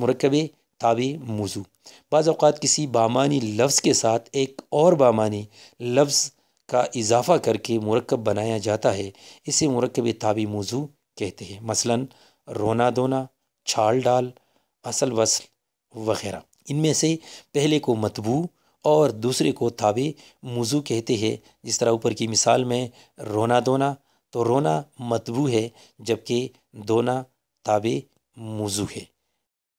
मरकब ताबी मौजू बाज़ात किसी बामानी लफ्ज़ के साथ एक और बामानी लफ्ज़ का इजाफ़ा करके मरकब बनाया जाता है इसे मरकब ताबि मौजू कहते हैं मसला रोना दोना छाल डाल असल वसल वगैरह इनमें से पहले को मतबू और दूसरे को ताबे मौजू कहते हैं जिस तरह ऊपर की मिसाल में रोना दोना तो रोना मतबू है जबकि दोना ताबे मौजू है